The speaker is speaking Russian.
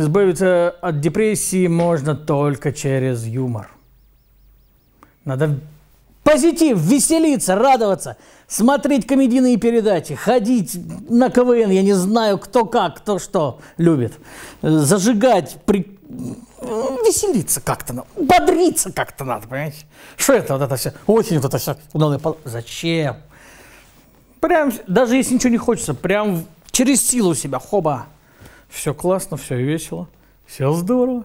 Избавиться от депрессии можно только через юмор. Надо позитив, веселиться, радоваться, смотреть комедийные передачи, ходить на КВН, я не знаю, кто как, кто что любит, зажигать, при... веселиться как-то надо, ну, бодриться как-то надо, понимаете? Что это вот это все? Осень вот это все. Зачем? Прям, даже если ничего не хочется, прям через силу себя, хоба все классно, все весело, все здорово.